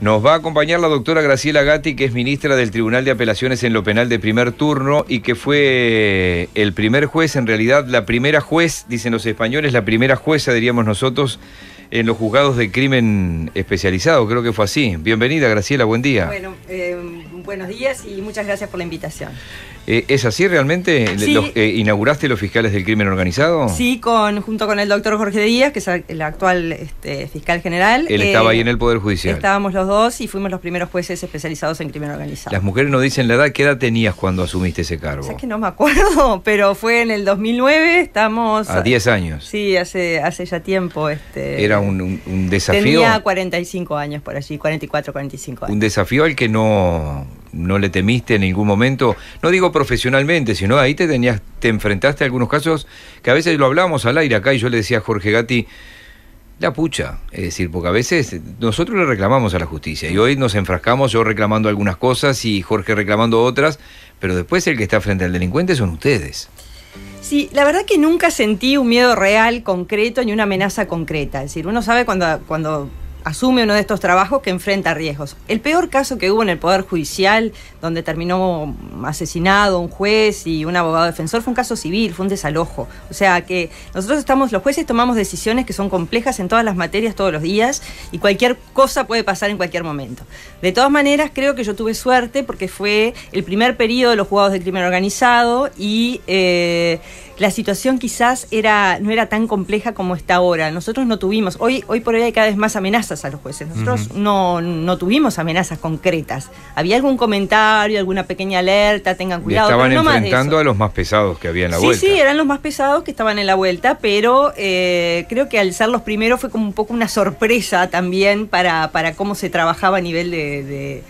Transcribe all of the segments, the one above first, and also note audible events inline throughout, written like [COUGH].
Nos va a acompañar la doctora Graciela Gatti, que es ministra del Tribunal de Apelaciones en lo penal de primer turno y que fue el primer juez, en realidad la primera juez, dicen los españoles, la primera jueza, diríamos nosotros, en los juzgados de crimen especializado, creo que fue así. Bienvenida, Graciela, buen día. Bueno, eh, buenos días y muchas gracias por la invitación. Eh, ¿Es así realmente? Eh, ¿Inauguraste los fiscales del crimen organizado? Sí, con, junto con el doctor Jorge Díaz, que es el actual este, fiscal general. Él estaba ahí en el Poder eh, Judicial. Estábamos los dos y fuimos los primeros jueces especializados en crimen organizado. Las mujeres no dicen la edad. ¿Qué edad tenías cuando asumiste ese cargo? es que no me acuerdo, [LAUGHS] pero fue en el 2009. Estamos... A 10 años. Sí, hace, hace ya tiempo. Este, Era un, un desafío. Tenía 45 años por allí, 44, 45 años. Un desafío al que no no le temiste en ningún momento, no digo profesionalmente, sino ahí te tenías, te enfrentaste a algunos casos que a veces lo hablábamos al aire acá y yo le decía a Jorge Gatti, la pucha, es decir, porque a veces nosotros le reclamamos a la justicia y hoy nos enfrascamos yo reclamando algunas cosas y Jorge reclamando otras, pero después el que está frente al delincuente son ustedes. Sí, la verdad que nunca sentí un miedo real, concreto, ni una amenaza concreta. Es decir, uno sabe cuando, cuando asume uno de estos trabajos que enfrenta riesgos. El peor caso que hubo en el Poder Judicial, donde terminó asesinado un juez y un abogado defensor, fue un caso civil, fue un desalojo. O sea que nosotros estamos, los jueces tomamos decisiones que son complejas en todas las materias todos los días y cualquier cosa puede pasar en cualquier momento. De todas maneras, creo que yo tuve suerte porque fue el primer periodo de los jugados de crimen organizado y... Eh, la situación quizás era, no era tan compleja como está ahora. Nosotros no tuvimos, hoy, hoy por hoy hay cada vez más amenazas a los jueces. Nosotros no, tuvimos amenazas concretas. Había algún comentario, alguna pequeña alerta, tengan cuidado. estaban enfrentando a los más pesados que había la sí, vuelta. Sí, sí, eran los más pesados que estaban en la vuelta, pero eh, creo que al ser los primeros fue como un poco una sorpresa también para, para cómo se trabajaba a nivel de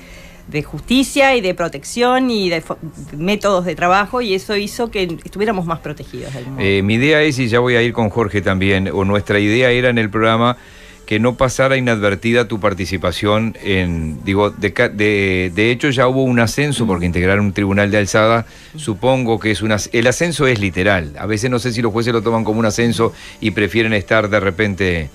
de justicia y de protección y de métodos de trabajo y eso hizo que estuviéramos más protegidos eh, mi idea es, y ya voy a ir con Jorge también, o nuestra idea era en el programa que no pasara inadvertida tu participación en, digo, de, de, hecho ya hubo un ascenso, porque integrar un tribunal de alzada, supongo que es una, el ascenso es literal, a veces no sé si los jueces lo toman como un ascenso y prefieren estar de repente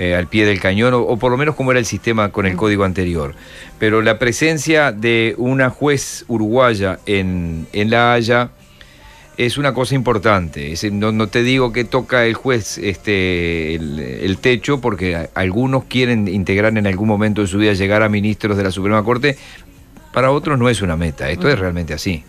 eh, al pie del cañón, o, por lo menos como era el sistema con el mm. código anterior. Pero la presencia de una juez uruguaya en, La Haya es una cosa importante. Es, no, te digo que toca el juez este, el, techo, porque algunos quieren integrar en algún momento de su vida llegar a ministros de la Suprema Corte. Para otros no es una meta, esto es realmente así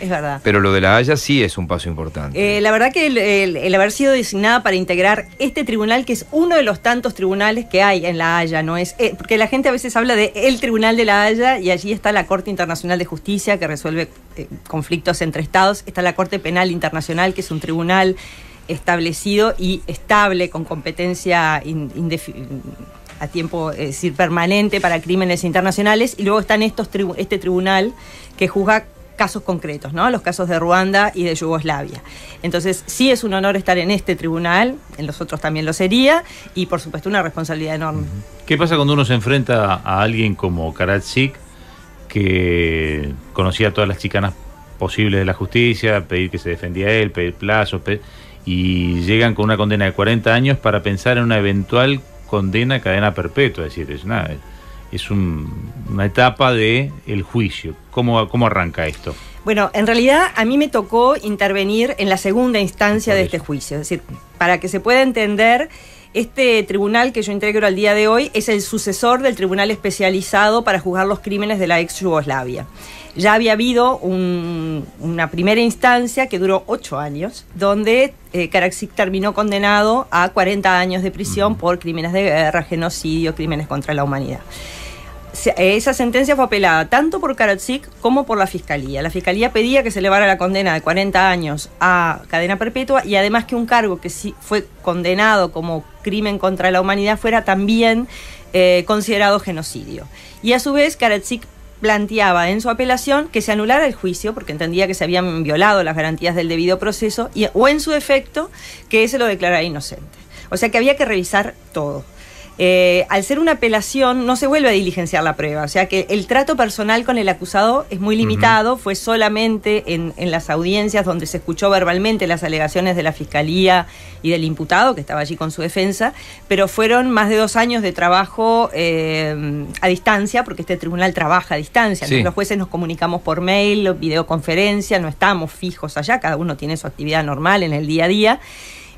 es verdad. Pero lo de la Haya sí es un paso importante. Eh, la verdad que el, haber sido designada para integrar este tribunal, que es uno de los tantos tribunales que hay en la Haya, no es eh, porque la gente a veces habla de el tribunal de la Haya y allí está la Corte Internacional de Justicia que resuelve eh, conflictos entre estados, está la Corte Penal Internacional que es un tribunal establecido y estable con competencia a tiempo, decir, permanente para crímenes internacionales y luego están estos este tribunal que juzga casos concretos, ¿no? Los casos de Ruanda y de Yugoslavia. Entonces, sí es un honor estar en este tribunal, en los otros también lo sería, y por supuesto una responsabilidad enorme. ¿Qué pasa cuando uno se enfrenta a alguien como Karadzic, que conocía todas las chicanas posibles de la justicia, pedir que se defendía él, pedir plazos, y llegan con una condena de 40 años para pensar en una eventual condena cadena perpetua, es decir, es nada es una etapa de el juicio. ¿Cómo, arranca esto? Bueno, en realidad a mí me tocó intervenir en la segunda instancia de este juicio. Es decir, para que se pueda entender, este tribunal que yo integro al día de hoy es el sucesor del tribunal especializado para juzgar los crímenes de la ex Yugoslavia. Ya había habido una primera instancia que duró ocho años, donde eh, Karacic terminó condenado a 40 años de prisión por crímenes de guerra, genocidio, crímenes contra la humanidad esa sentencia fue apelada tanto por Karadzic como por la Fiscalía. La Fiscalía pedía que se elevara la condena de 40 años a cadena perpetua y además que un cargo que sí fue condenado como crimen contra la humanidad fuera también eh, considerado genocidio. Y a su vez Karadzic planteaba en su apelación que se anulara el juicio porque entendía que se habían violado las garantías del debido proceso y, o en su efecto que se lo declarara inocente. O sea que había que revisar todo. Eh, al ser una apelación, no se vuelve a diligenciar la prueba. O sea que el trato personal con el acusado es muy limitado. Fue solamente en, las audiencias donde se escuchó verbalmente las alegaciones de la fiscalía y del imputado, que estaba allí con su defensa. Pero fueron más de dos años de trabajo eh, a distancia, porque este tribunal trabaja a distancia. Los jueces nos comunicamos por mail, videoconferencia, no estamos fijos allá, cada uno tiene su actividad normal en el día a día.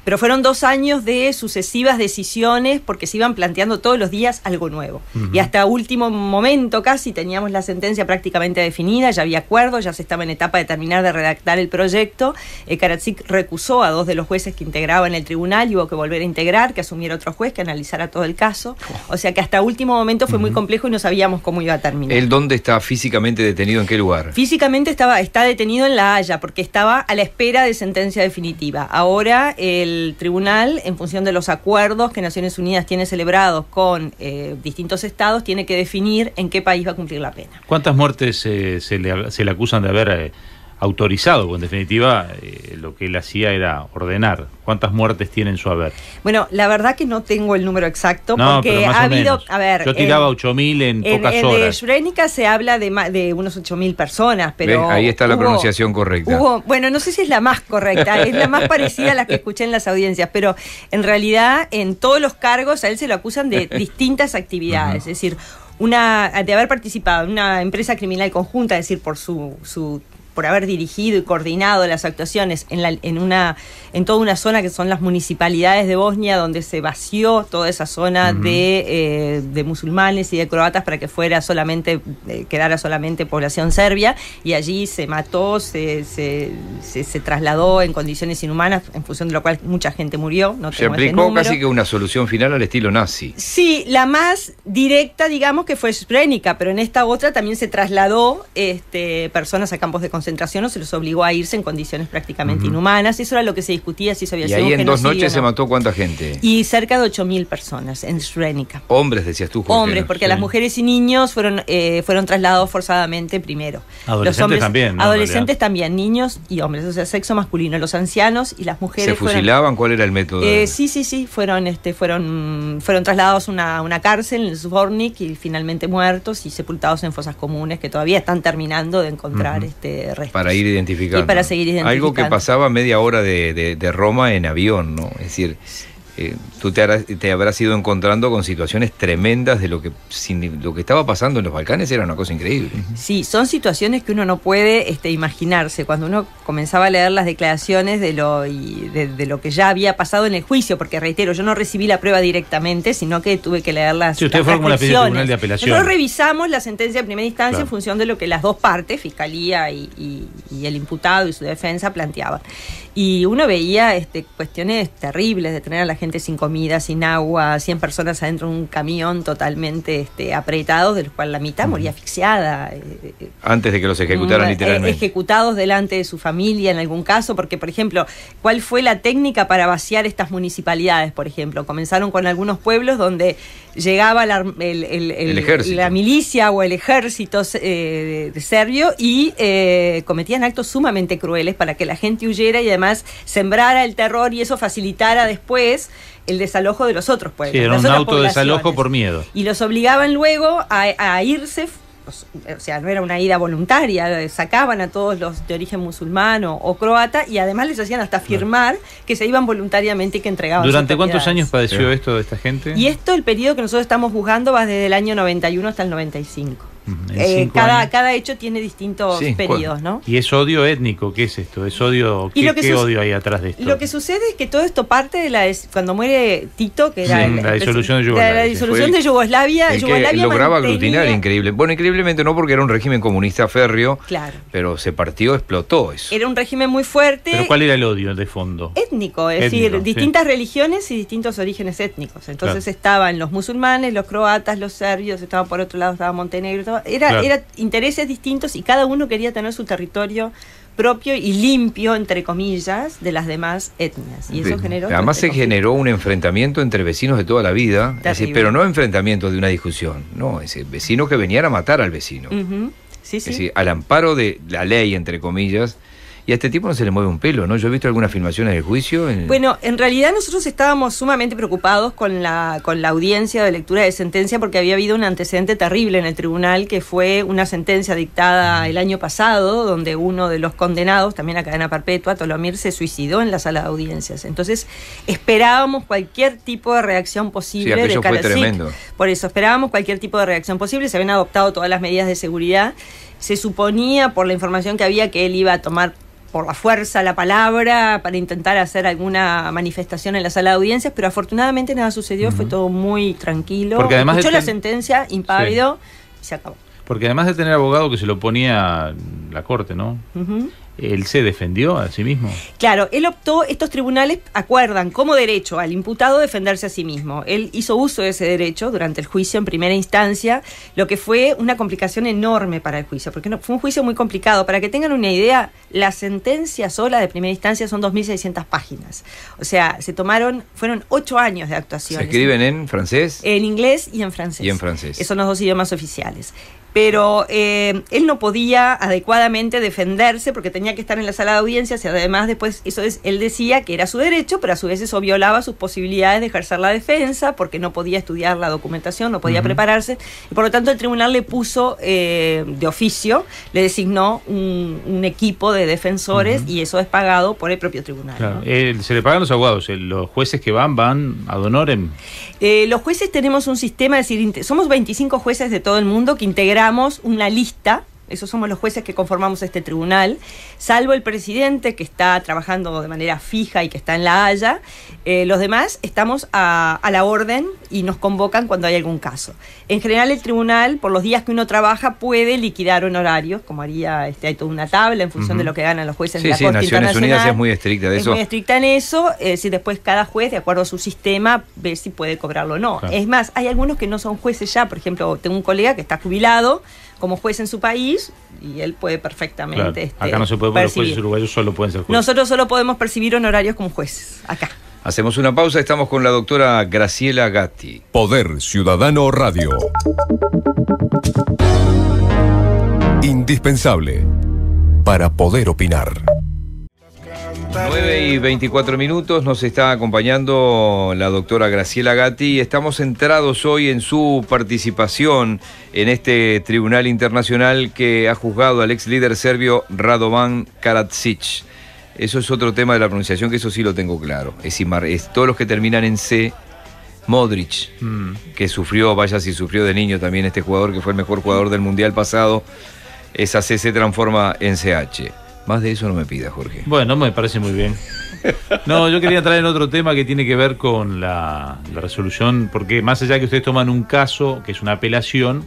Pero fueron dos años de sucesivas decisiones porque se iban planteando todos los días algo nuevo. Y hasta último momento casi teníamos la sentencia prácticamente definida, ya había acuerdo, ya se estaba en etapa de terminar de redactar el proyecto. Eh, recusó a dos de los jueces que integraban el tribunal y hubo que volver a integrar, que asumiera otro juez, que analizara todo el caso. Oh. O sea que hasta último momento fue muy complejo y no sabíamos cómo iba a terminar. ¿El dónde está físicamente detenido? ¿En qué lugar? Físicamente estaba, está detenido en La Haya porque estaba a la espera de sentencia definitiva. Ahora el el tribunal, en función de los acuerdos que Naciones Unidas tiene celebrados con eh, distintos estados, tiene que definir en qué país va a cumplir la pena. ¿Cuántas muertes eh, se, le, se, le, acusan de haber eh, autorizado, porque en definitiva eh, lo que él hacía era ordenar. ¿Cuántas muertes tiene en su haber? Bueno, la verdad que no tengo el número exacto, porque ha habido. Menos. A ver, Yo tiraba 8.000 en, pocas en, horas. De se habla de, de unos 8.000 personas, pero. ahí está la pronunciación correcta. bueno, no sé si es la más correcta, es la más parecida a la que escuché en las audiencias, pero en realidad en todos los cargos a él se lo acusan de distintas actividades, es decir, una, de haber participado en una empresa criminal conjunta, es decir, por su, su por haber dirigido y coordinado las actuaciones en, una, en toda una zona que son las municipalidades de Bosnia, donde se vació toda esa zona eh, de, musulmanes y de croatas para que fuera solamente, eh, quedara solamente población serbia, y allí se mató, se, trasladó en condiciones inhumanas, en función de lo cual mucha gente murió. se aplicó casi que una solución final al estilo nazi. Sí, la más directa, digamos, que fue Sprenica pero en esta otra también se trasladó este, personas a campos de concentración se los obligó a irse en condiciones prácticamente inhumanas. Eso era lo que se discutía, si se había y ahí en dos noches se mató cuánta gente. Y cerca de 8.000 personas en Srebrenica. Hombres, decías tú, Hombres, porque las mujeres y niños fueron, eh, fueron trasladados forzadamente primero. Adolescentes los hombres, también. Adolescentes también, niños y hombres, o sea, sexo masculino. Los ancianos y las mujeres. ¿Se fusilaban? ¿Cuál era el método? Eh, sí, sí, sí, fueron, este, fueron, fueron trasladados a una, una cárcel en Svornik y finalmente muertos y sepultados en fosas comunes que todavía están terminando de encontrar para ir identificando. para seguir Algo que pasaba media hora de, Roma en avión, ¿no? Es decir, eh, tú te, habrás ido encontrando con situaciones tremendas de lo que, lo que estaba pasando en los Balcanes era una cosa increíble. Sí, son situaciones que uno no puede este, imaginarse. Cuando uno comenzaba a leer las declaraciones de lo, de, lo que ya había pasado en el juicio, porque reitero, yo no recibí la prueba directamente, sino que tuve que leer las. Sí, usted tribunal apelación. Nosotros revisamos la sentencia de primera instancia en función de lo que las dos partes, fiscalía y el imputado y su defensa, planteaban y uno veía este, cuestiones terribles de tener a la gente sin comida, sin agua, 100 personas adentro de un camión totalmente este, apretados, de los cuales la mitad moría asfixiada. Eh, eh, Antes de que los ejecutaran eh, literalmente. Ejecutados delante de su familia en algún caso, porque por ejemplo, ¿cuál fue la técnica para vaciar estas municipalidades? Por ejemplo, comenzaron con algunos pueblos donde llegaba la, el, el, la milicia o el ejército de serbio y cometían actos sumamente crueles para que la gente huyera y además sembrara el terror y eso facilitara después el desalojo de los otros pueblos. Sí, era un autodesalojo por miedo. Y los obligaban luego a, irse o sea, no era una ida voluntaria, eh, sacaban a todos los de origen musulmán o croata y además les hacían hasta firmar que se iban voluntariamente y que entregaban. ¿Durante cuántos años padeció esto de esta gente? Y esto, el periodo que nosotros estamos juzgando va desde el año 91 hasta el 95. Eh, cada, cada hecho tiene distintos periodos, ¿no? Y es odio étnico, ¿qué es esto? ¿Es odio? ¿Qué, odio hay atrás de esto? Lo que sucede es que todo esto parte de la cuando muere Tito, que era la, disolución de Yugoslavia. La, disolución de Yugoslavia, lograba aglutinar increíble. Bueno, increíblemente no porque era un régimen comunista férreo, claro. pero se partió, explotó eso. Era un régimen muy fuerte. ¿Pero cuál era el odio de fondo? Étnico, es decir, distintas religiones y distintos orígenes étnicos. Entonces estaban los musulmanes, los croatas, los serbios, estaban por otro lado, estaba Montenegro, era, era intereses distintos y cada uno quería tener su territorio propio y limpio, entre comillas, de las demás etnias. Y eso generó... Este Además se generó un enfrentamiento entre vecinos de toda la vida, pero no enfrentamiento de una discusión, no, ese vecino que venían a matar al vecino. al amparo de la ley, entre comillas, y a este tipo no se le mueve un pelo, ¿no? Yo he visto algunas filmaciones del juicio. Bueno, en realidad nosotros estábamos sumamente preocupados con la, con la audiencia de lectura de sentencia porque había habido un antecedente terrible en el tribunal que fue una sentencia dictada el año pasado donde uno de los condenados, también a cadena perpetua, Tolomir, se suicidó en la sala de audiencias. Entonces esperábamos cualquier tipo de reacción posible de fue tremendo. Por eso esperábamos cualquier tipo de reacción posible, se habían adoptado todas las medidas de seguridad. Se suponía por la información que había que él iba a tomar por la fuerza la palabra para intentar hacer alguna manifestación en la sala de audiencias, pero afortunadamente nada sucedió, fue todo muy tranquilo. Porque además Escuchó la sentencia, impávido, y se acabó. Porque además de tener abogado que se lo ponía la corte, ¿no? él se defendió a sí mismo. Claro, él optó, estos tribunales acuerdan como derecho al imputado defenderse a sí mismo. Él hizo uso de ese derecho durante el juicio en primera instancia, lo que fue una complicación enorme para el juicio, porque no, fue un juicio muy complicado. Para que tengan una idea, la sentencia sola de primera instancia son 2.600 páginas. O sea, se tomaron, fueron ocho años de actuación. ¿Se escriben en francés? En inglés y en francés. Y en francés. Esos son los dos idiomas oficiales pero eh, él no podía adecuadamente defenderse porque tenía que estar en la sala de audiencias y además después eso es, él decía que era su derecho, pero a su vez eso violaba sus posibilidades de ejercer la defensa porque no podía estudiar la documentación, no podía prepararse y por lo tanto el tribunal le puso eh, de oficio, le designó un, equipo de defensores y eso es pagado por el propio tribunal. Eh, se le pagan los abogados, los jueces que van van donoren. Eh, los jueces tenemos un sistema, es decir, somos 25 jueces de todo el mundo que integran hacemos una lista esos somos los jueces que conformamos este tribunal, salvo el presidente que está trabajando de manera fija y que está en La Haya. Eh, los demás estamos a, la orden y nos convocan cuando hay algún caso. En general el tribunal, por los días que uno trabaja, puede liquidar honorarios, como haría, este, hay toda una tabla en función de lo que ganan los jueces sí, de la sí, Corte Naciones Unidas es muy estricta de es muy estricta en eso, eh, si después cada juez, de acuerdo a su sistema, ve si puede cobrarlo o no. Es más, hay algunos que no son jueces ya, por ejemplo, tengo un colega que está jubilado, como juez en su país y él puede perfectamente. Este, acá no se puede, porque los jueces uruguayos solo pueden ser jueces. Nosotros solo podemos percibir honorarios como jueces, acá. Hacemos una pausa, estamos con la doctora Graciela Gatti. Poder Ciudadano Radio. Indispensable para poder opinar. 9 y 24 minutos nos está acompañando la doctora Graciela Gatti. Estamos centrados hoy en su participación en este tribunal internacional que ha juzgado al ex líder serbio Radovan Karadzic. Eso es otro tema de la pronunciación que eso sí lo tengo claro. Es, es todos los que terminan en C. Modric, mm. que sufrió, vaya si sufrió de niño también este jugador, que fue el mejor jugador del Mundial pasado, esa C se transforma en CH. Más de eso no me pida Jorge. Bueno, me parece muy bien. No, yo quería en otro tema que tiene que ver con la, resolución, porque más allá que ustedes toman un caso, que es una apelación,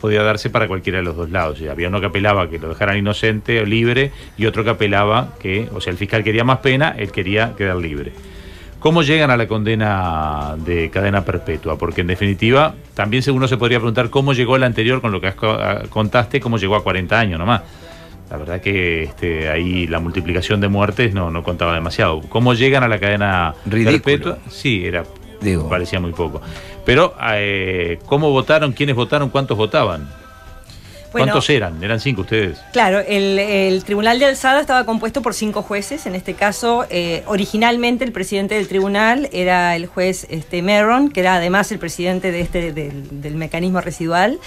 podía darse para cualquiera de los dos lados. Eh, había uno que apelaba que lo dejaran inocente o libre y otro que apelaba que, o sea, el fiscal quería más pena, él quería quedar libre. ¿Cómo llegan a la condena de cadena perpetua? Porque en definitiva, también uno se podría preguntar cómo llegó el anterior con lo que ah, contaste, cómo llegó a 40 años nomás. La verdad que este, ahí la multiplicación de muertes no, no contaba demasiado. ¿Cómo llegan a la cadena perpetua? Sí, era, parecía muy poco. Pero, eh, ¿cómo votaron? ¿Quiénes votaron? ¿Cuántos votaban? ¿Cuántos eran? ¿Eran cinco ustedes? Claro, el, Tribunal de Alzada estaba compuesto por cinco jueces. En este caso, eh, originalmente el presidente del tribunal era el juez este, Merron, que era además el presidente de este, del, del mecanismo residual.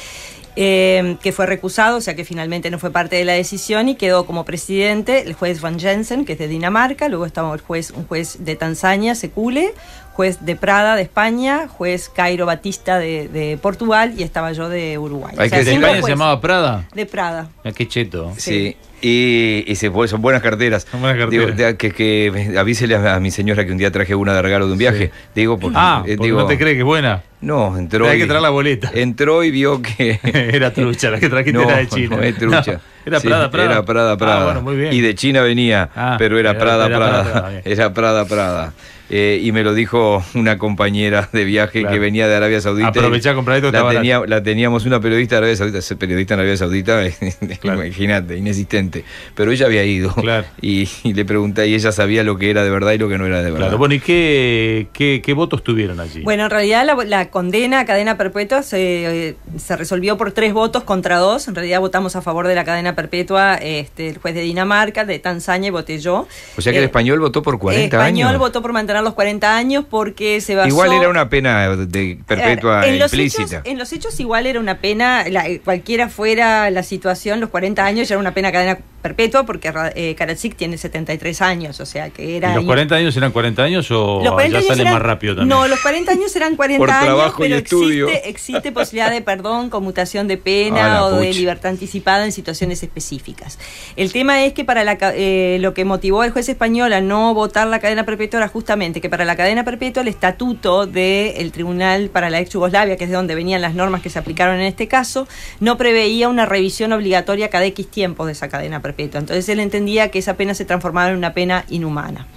Eh, que fue recusado, o sea que finalmente no fue parte de la decisión y quedó como presidente el juez Van Jensen, que es de Dinamarca, luego estaba el juez, un juez de Tanzania, Secule, juez de Prada de España, juez Cairo Batista de, Portugal y estaba yo de Uruguay. que de España se llamaba Prada? De Prada. Ah, qué cheto. sí. Y, son buenas carteras. Son buenas carteras. que, avísele a, mi señora que un día traje una de regalo de un viaje. Digo, porque, ah, eh, no te cree que es buena. No, entró. Hay que traer la boleta. Entró y vio que. [LAUGHS] era trucha, la que trajiste era de China. No, es trucha. [LAUGHS] era Prada Prada. Era ah, Prada Prada. bueno, muy bien. Y de China venía, ah, pero era, Prada, Prada Era Prada Prada. Eh, y me lo dijo una compañera de viaje que venía de Arabia Saudita. Aprovechá a comprar esto. La, la teníamos una periodista de Arabia Saudita, periodista en Arabia Saudita, [LAUGHS] imagínate, inexistente. Pero ella había ido [LAUGHS] y, le pregunté y ella sabía lo que era de verdad y lo que no era de verdad. bueno, ¿y qué, qué, votos tuvieron allí? Bueno, en realidad la, condena a cadena perpetua eh, se, resolvió por tres votos contra dos. En realidad votamos a favor de la cadena perpetua este, el juez de Dinamarca, de Tanzania y voté yo. O sea que el eh, español votó por 40 años. El español votó por mantener los 40 años porque se basó... Igual era una pena de perpetua eh, en implícita. en los hechos igual era una pena, cualquiera fuera la situación, los 40 años ya era una pena cadena perpetua porque eh, Karadzic tiene 73 años, o sea que era... ¿Y ¿Los 40 años eran 40 años o ya sale más rápido también? No, los 40 años eran 40 [LAUGHS] años, pero existe, existe, posibilidad de perdón, conmutación de pena ah, o de libertad anticipada en situaciones específicas. El tema es que para eh, lo que motivó al juez español a no votar la cadena perpetua era justamente que para la cadena perpetua el estatuto del Tribunal para la ex Yugoslavia, que es de donde venían las normas que se aplicaron en este caso, no preveía una revisión obligatoria cada X tiempo de esa cadena perpetua. Entonces él entendía que esa pena se transformaba en una pena inhumana.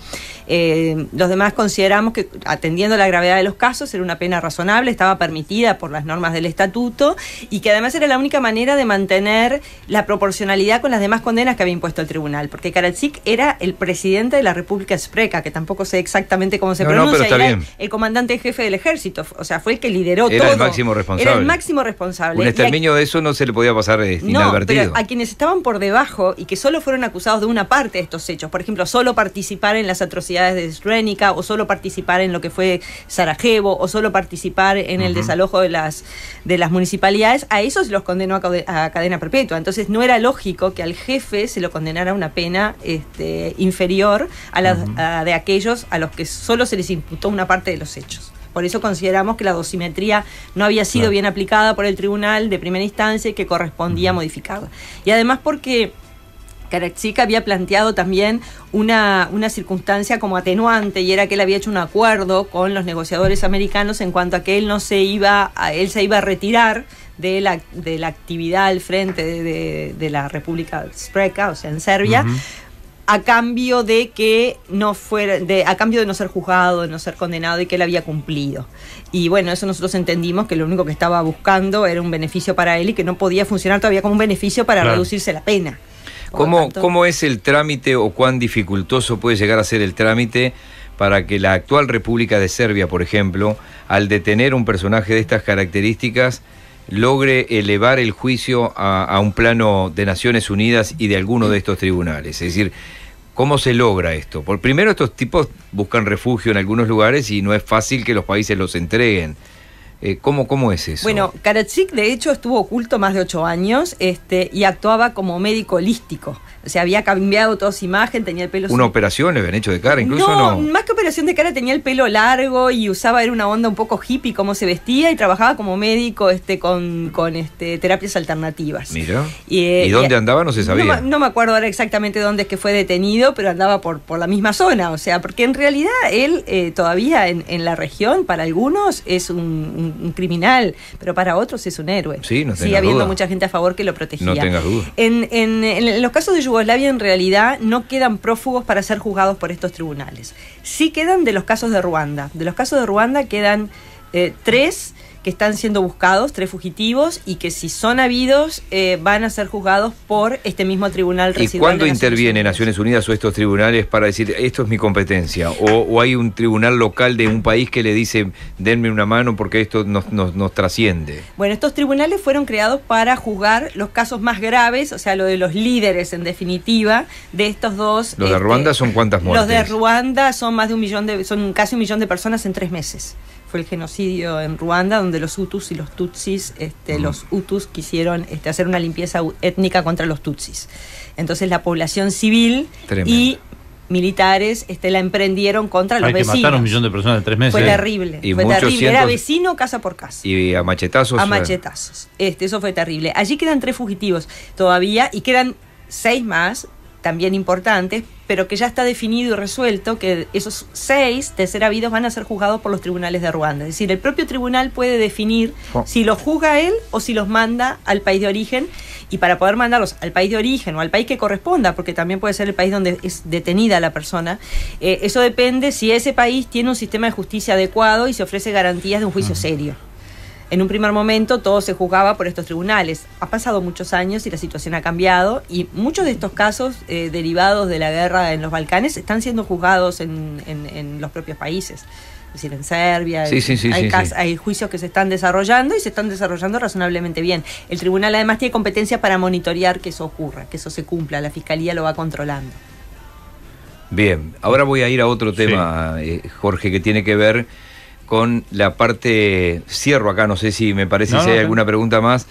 Eh, los demás consideramos que, atendiendo la gravedad de los casos, era una pena razonable, estaba permitida por las normas del estatuto y que además era la única manera de mantener la proporcionalidad con las demás condenas que había impuesto el tribunal, porque Karadzic era el presidente de la República Spreca, que tampoco sé exactamente cómo se pronuncia, pero el comandante jefe del ejército, o sea, fue el que lideró todo. Era el máximo responsable. el máximo responsable. Un exterminio de eso no se le podía pasar eh, no, Pero a quienes estaban por debajo y que solo fueron acusados de una parte de estos hechos, por ejemplo, solo participar en las atrocidades actividades o solo participar en lo que fue Sarajevo o solo participar en el desalojo de las, de las municipalidades, a eso se los condenó a, cadena perpetua. Entonces no era lógico que al jefe se lo condenara una pena este, inferior a la de aquellos a los que solo se les imputó una parte de los hechos. Por eso consideramos que la dosimetría no había sido bien aplicada por el tribunal de primera instancia y que correspondía modificada modificarla. Y además porque chica había planteado también una, una circunstancia como atenuante y era que él había hecho un acuerdo con los negociadores americanos en cuanto a que él no se iba, a, él se iba a retirar de la, de la actividad al frente de, la República Spreka, o sea, en Serbia. a cambio de que no fuera, de, a cambio de no ser juzgado, de no ser condenado y que él había cumplido. Y bueno, eso nosotros entendimos que lo único que estaba buscando era un beneficio para él y que no podía funcionar todavía como un beneficio para reducirse la pena. ¿Cómo, es el trámite o cuán dificultoso puede llegar a ser el trámite para que la actual República de Serbia, por ejemplo, al detener un personaje de estas características, logre elevar el juicio a, a, un plano de Naciones Unidas y de alguno de estos tribunales. Es decir, ¿cómo se logra esto? Por primero, estos tipos buscan refugio en algunos lugares y no es fácil que los países los entreguen. Eh, ¿cómo, ¿Cómo es eso? Bueno, Karachik de hecho estuvo oculto más de ocho años este, y actuaba como médico holístico. O sea, había cambiado toda su imagen, tenía el pelo. ¿Una operación le hecho de cara incluso? No, no, más que operación de cara tenía el pelo largo y usaba, era una onda un poco hippie como se vestía y trabajaba como médico este, con, con este, terapias alternativas. Mira. Eh, y, dónde andaba? No se sabía. No, me acuerdo ahora exactamente dónde es que fue detenido, pero andaba por, por la misma zona. O sea, porque en realidad él eh, todavía en, la región, para algunos, es un, criminal, pero para otros es un héroe. Sí, no Sigue sí, habiendo mucha gente a favor que lo protegía. No tengas duda. En, en, los casos de Yugoslavia en realidad no quedan prófugos para ser juzgados por estos tribunales. Sí quedan de los casos de Ruanda. De los casos de Ruanda quedan eh, tres que están siendo buscados, tres fugitivos, y que si son habidos eh, van a ser juzgados por este mismo tribunal residual. ¿Y cuándo interviene Naciones Unidas o estos tribunales para decir esto es mi competencia? O, hay un tribunal local de un país que le dice denme una mano porque esto nos, trasciende? Bueno, estos tribunales fueron creados para juzgar los casos más graves, o sea, lo de los líderes en definitiva, de estos dos. ¿Los de este, Ruanda son cuántas muertes? Los de Ruanda son más de un millón de, son casi un millón de personas en tres meses fue el genocidio en Ruanda, donde los Hutus y los Tutsis, este, los Hutus quisieron este, hacer una limpieza étnica contra los Tutsis. Entonces la población civil y militares este, la emprendieron contra los vecinos. un millón de personas en tres meses. Fue terrible. fue terrible. Era vecino casa por casa. Y a machetazos. A eh. machetazos. Este, eso fue terrible. Allí quedan tres fugitivos todavía y quedan seis más también importantes, pero que ya está definido y resuelto que esos seis habidos van a ser juzgados por los tribunales de Ruanda. Es decir, el propio tribunal puede definir oh. si los juzga él o si los manda al país de origen y para poder mandarlos al país de origen o al país que corresponda, porque también puede ser el país donde es detenida la persona, eh, eso depende si ese país tiene un sistema de justicia adecuado y se ofrece garantías de un juicio serio en un primer momento todo se juzgaba por estos tribunales. Ha pasado muchos años y la situación ha cambiado y muchos de estos casos eh, derivados de la guerra en los Balcanes están siendo juzgados en, los propios países. Es decir, en Serbia hay, juicios que se están desarrollando y se están desarrollando razonablemente bien. El tribunal además tiene competencia para monitorear que eso ocurra, que eso se cumpla. La fiscalía lo va controlando. Bien, ahora voy a ir a otro tema, eh, Jorge, que tiene que ver con la parte, cierro acá, no sé si me parece, si hay alguna pregunta más,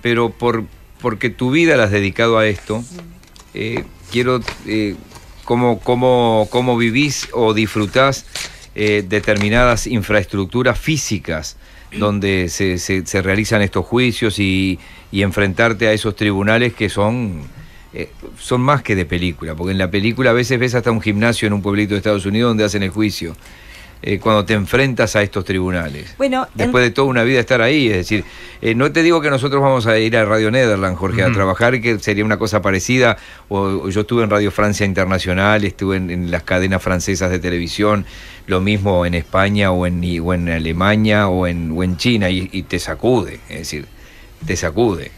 pero por, porque tu vida la has dedicado a esto, eh, quiero eh, cómo, cómo, vivís o disfrutás eh, determinadas infraestructuras físicas donde se, se, realizan estos juicios y, enfrentarte a esos tribunales que son... son más que de película, porque en la película a veces ves hasta un gimnasio en un pueblito de Estados Unidos donde hacen el juicio. Eh, cuando te enfrentas a estos tribunales? Bueno, después de toda una vida estar ahí, es decir, eh, no te digo que nosotros vamos a ir a Radio Nederland, Jorge, a trabajar, que sería una cosa parecida, o, yo estuve en Radio Francia Internacional, estuve en, las cadenas francesas de televisión, lo mismo en España o en, Alemania o en, China, y te sacude, es decir, te sacude.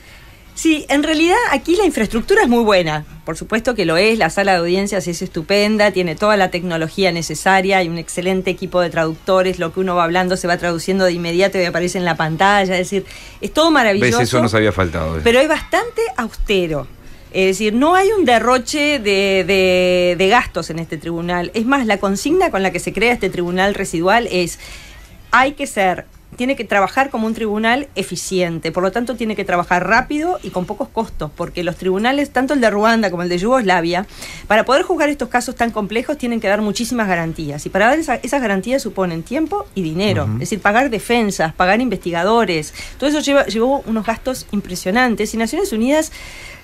Sí, en realidad aquí la infraestructura es muy buena, por supuesto que lo es, la sala de audiencias es estupenda, tiene toda la tecnología necesaria, hay un excelente equipo de traductores, lo que uno va hablando se va traduciendo de inmediato y aparece en la pantalla, es decir, es todo maravilloso. Eso nos había faltado. ¿eh? Pero es bastante austero. Es decir, no hay un derroche de gastos en este tribunal. Es más, la consigna con la que se crea este tribunal residual es hay que ser tiene que trabajar como un tribunal eficiente, por lo tanto tiene que trabajar rápido y con pocos costos, porque los tribunales, tanto el de Ruanda como el de Yugoslavia, para poder juzgar estos casos tan complejos tienen que dar muchísimas garantías y para dar esas garantías suponen tiempo y dinero, es decir, pagar defensas, pagar investigadores, todo eso lleva, llevó unos gastos impresionantes y Naciones Unidas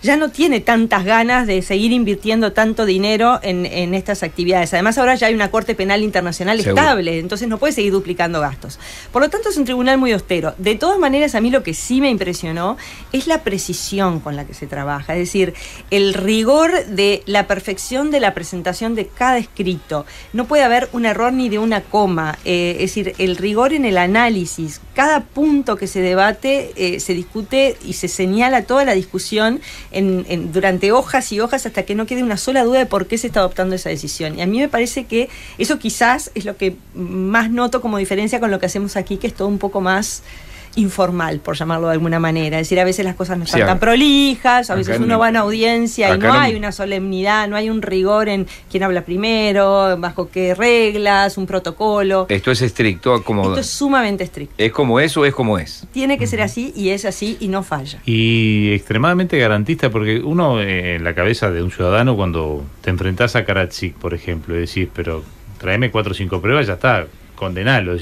ya no tiene tantas ganas de seguir invirtiendo tanto dinero en, estas actividades. Además, ahora ya hay una Corte Penal Internacional estable, entonces no puede seguir duplicando gastos. Por lo tanto, es un tribunal muy austero. De todas maneras, a mí lo que sí me impresionó es la precisión con la que se trabaja, es decir, el rigor de la perfección de la presentación de cada escrito. No puede haber un error ni de una coma, eh, es decir, el rigor en el análisis. Cada punto que se debate eh, se discute y se señala toda la discusión en, durante hojas y hojas hasta que no quede una sola duda de por qué se está adoptando esa decisión. Y a mí me parece que eso quizás es lo que más noto como diferencia con lo que hacemos aquí, que es todo un poco más informal, por llamarlo de alguna manera. Es decir, a veces las cosas no están tan prolijas, a veces uno va a una audiencia y no, hay una solemnidad, no hay un rigor en quién habla primero, bajo qué reglas, un protocolo. Esto es estricto, como... Esto es sumamente estricto. ¿Es como es o es como es? Tiene que ser así y es así y no falla. Y extremadamente garantista, porque uno eh, en la cabeza de un ciudadano cuando te enfrentás a Karatzik, por ejemplo, y decís, pero tráeme cuatro o cinco pruebas, ya está, condenalo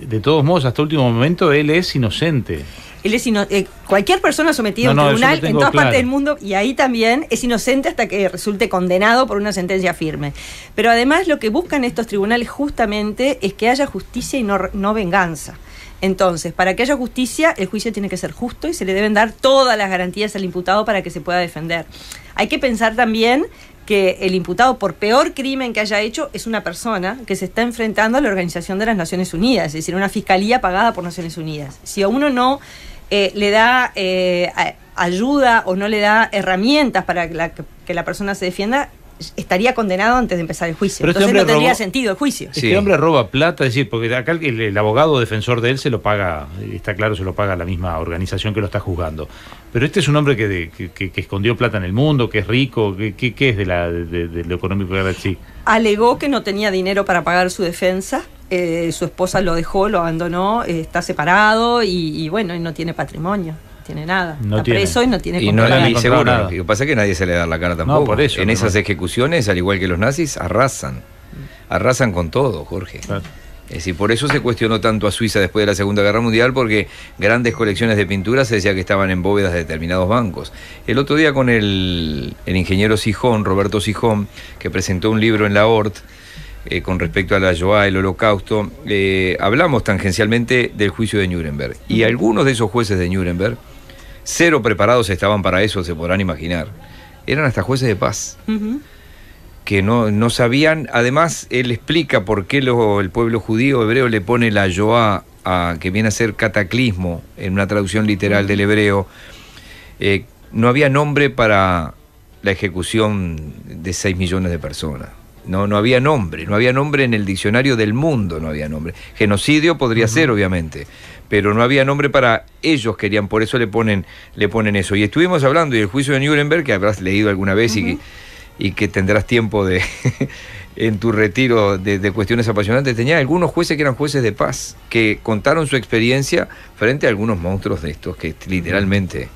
de todos modos, hasta último momento, él es inocente. Él es eh, cualquier persona sometida a un tribunal en todas partes del mundo y ahí también es inocente hasta que resulte condenado por una sentencia firme. Pero además lo que buscan estos tribunales justamente es que haya justicia y no venganza. Entonces, para que haya justicia, el juicio tiene que ser justo y se le deben dar todas las garantías al imputado para que se pueda defender. Hay que pensar también que el imputado por peor crimen que haya hecho es una persona que se está enfrentando a la Organización de las Naciones Unidas, es decir, una fiscalía pagada por Naciones Unidas. Si a uno no eh, le da eh, ayuda o no le da herramientas para que la, que la persona se defienda, estaría condenado antes de empezar el juicio. Este Entonces no tendría sentido el juicio. Este hombre roba plata, es decir, porque acá el, abogado defensor de él se lo paga, está claro, se lo paga la misma organización que lo está juzgando. Pero este es un hombre que, que, escondió plata en el mundo, que es rico, que, es de, la, de, de, lo económico sí. Alegó que no tenía dinero para pagar su defensa. Eh, su esposa lo dejó, lo abandonó, eh, está separado y bueno, y no tiene patrimonio tiene nada. No está preso y no tiene Y no ni seguro. Nada. Lo que pasa es que nadie se le da la cara tampoco. por eso, en esas ejecuciones, al igual que los nazis, arrasan. Arrasan con todo, Jorge. Es decir, por eso se cuestionó tanto a Suiza después de la Segunda Guerra Mundial, porque grandes colecciones de pinturas se decía que estaban en bóvedas de determinados bancos. El otro día con el, el ingeniero Sijón, Roberto Sijón, que presentó un libro en la ORT eh, con respecto a la Shoah, el Holocausto, eh, hablamos tangencialmente del juicio de Nuremberg. Y algunos de esos jueces de Nuremberg Cero preparados estaban para eso, se podrán imaginar. Eran hasta jueces de paz. Que no, sabían. Además, él explica por qué el pueblo judío hebreo le pone la Yoá, a, que viene a ser cataclismo, en una traducción literal del hebreo. Eh, no había nombre para la ejecución de 6 millones de personas. No, no había nombre, no había nombre en el diccionario del mundo, no había nombre. Genocidio podría ser, obviamente, pero no había nombre para ellos querían, por eso le ponen, le ponen eso. Y estuvimos hablando, y el juicio de Nuremberg, que habrás leído alguna vez y, que, y que tendrás tiempo de [LAUGHS] en tu retiro de, cuestiones apasionantes, tenía algunos jueces que eran jueces de paz, que contaron su experiencia frente a algunos monstruos de estos, que literalmente...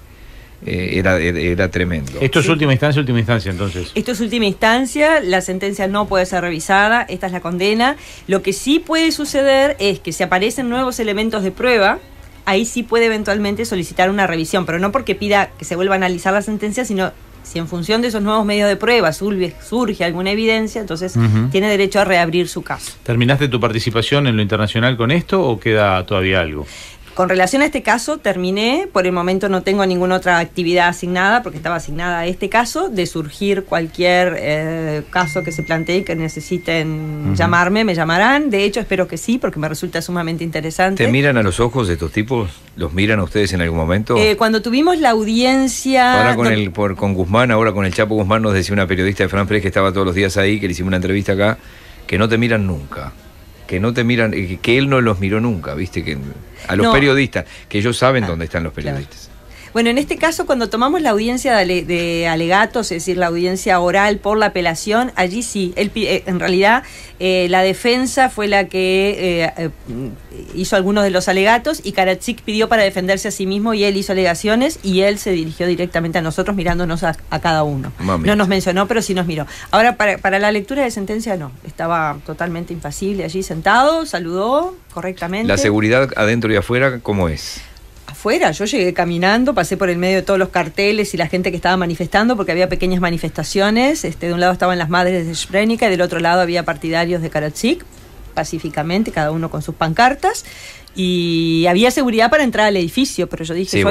Eh, era, era, tremendo. Esto es última instancia, última instancia entonces. Esto es última instancia, la sentencia no puede ser revisada, esta es la condena. Lo que sí puede suceder es que si aparecen nuevos elementos de prueba, ahí sí puede eventualmente solicitar una revisión, pero no porque pida que se vuelva a analizar la sentencia, sino si en función de esos nuevos medios de prueba surge, alguna evidencia, entonces tiene derecho a reabrir su caso. ¿Terminaste tu participación en lo internacional con esto o queda todavía algo? con relación a este caso, terminé. Por el momento no tengo ninguna otra actividad asignada, porque estaba asignada a este caso. De surgir cualquier eh, caso que se plantee que necesiten llamarme, me llamarán. De hecho, espero que sí, porque me resulta sumamente interesante. ¿Te miran a los ojos de estos tipos? ¿Los miran a ustedes en algún momento? Eh, cuando tuvimos la audiencia. Ahora con, el, por, con Guzmán, ahora con el Chapo Guzmán, nos decía una periodista de Fran que estaba todos los días ahí, que le hicimos una entrevista acá, que no te miran nunca que no te miran, eh, que él no los miró nunca, viste, que a los periodistas, que ellos saben ah, dónde están los periodistas. Bueno, en este caso, cuando tomamos la audiencia de, alegatos, es decir, la audiencia oral por la apelación, allí sí, eh, en realidad eh, la defensa fue la que eh, hizo algunos de los alegatos y Karachik pidió para defenderse a sí mismo y él hizo alegaciones y él se dirigió directamente a nosotros mirándonos a, cada uno. No nos mencionó, pero sí nos miró. Ahora, para, para la lectura de sentencia, no, estaba totalmente impasible allí sentado, saludó correctamente. ¿La seguridad adentro y afuera cómo es? afuera. Yo llegué caminando, pasé por el medio de todos los carteles y la gente que estaba manifestando, porque había pequeñas manifestaciones. Este, de un lado estaban las madres de Srebrenica y del otro lado había partidarios de Karadzic, pacíficamente, cada uno con sus pancartas. Y había seguridad para entrar al edificio, pero yo dije,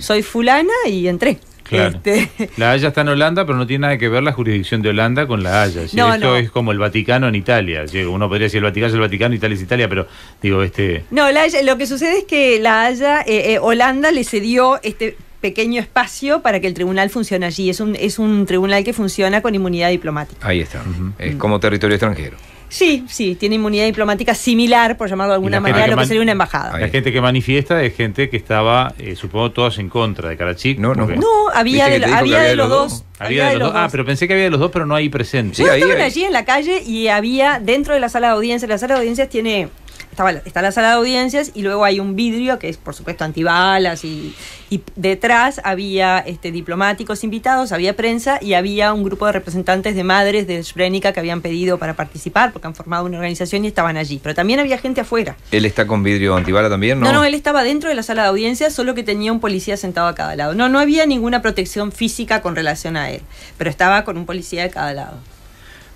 soy fulana y entré. Este, [LAUGHS] la Haya está en Holanda, pero no tiene nada que ver la jurisdicción de Holanda con la Haya. esto es como el Vaticano en Italia. uno podría decir el Vaticano es el Vaticano, Italia es Italia, pero digo, este. No, lo que sucede es que la Haya, eh, eh, Holanda le cedió este pequeño espacio para que el tribunal funcione allí. Es un, es un tribunal que funciona con inmunidad diplomática. Ahí está. Es como territorio extranjero. Sí, sí, tiene inmunidad diplomática similar, por llamarlo de alguna manera, a lo que sería una embajada. La gente que manifiesta es gente que estaba, eh, supongo, todas en contra de karachi. No, no. No, había de, había, los dos. Había, de los dos. Ah, pero pensé que había de los dos, pero no hay presentes. Sí, estaban allí en la calle y había, dentro de la sala de audiencias, la sala de audiencias tiene estaba, está la sala de audiencias y luego hay un vidrio que es, por supuesto, antibalas y, y detrás había este, diplomáticos invitados, había prensa y había un grupo de representantes de madres de Srebrenica que habían pedido para participar porque han formado una organización y estaban allí. Pero también había gente afuera. ¿Él está con vidrio antibala también? No, no, no él estaba dentro de la sala de audiencias, solo que tenía un policía sentado a cada lado. No, no había ninguna protección física con relación a él, pero estaba con un policía de cada lado.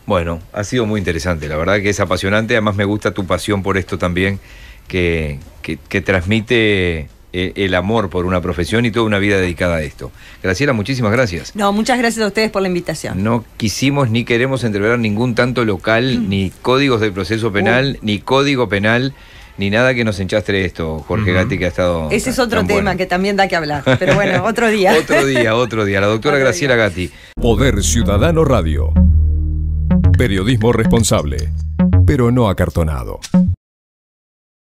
Bueno, ha sido muy interesante, la verdad que es apasionante, además me gusta tu pasión por esto también, que, que, transmite e, el amor por una profesión y toda una vida dedicada a esto. Graciela, muchísimas gracias. No, muchas gracias a ustedes por la invitación. No quisimos ni queremos entregar ningún tanto local, mm. ni códigos del proceso penal, uh. ni código penal ni nada que nos enchastre esto, Jorge Gatti, que ha estado. Ese es otro tema que también da que hablar, pero bueno, [LAUGHS] otro día. otro día, otro día. La doctora Graciela Gatti. Poder Ciudadano Radio. Periodismo responsable, pero no acartonado.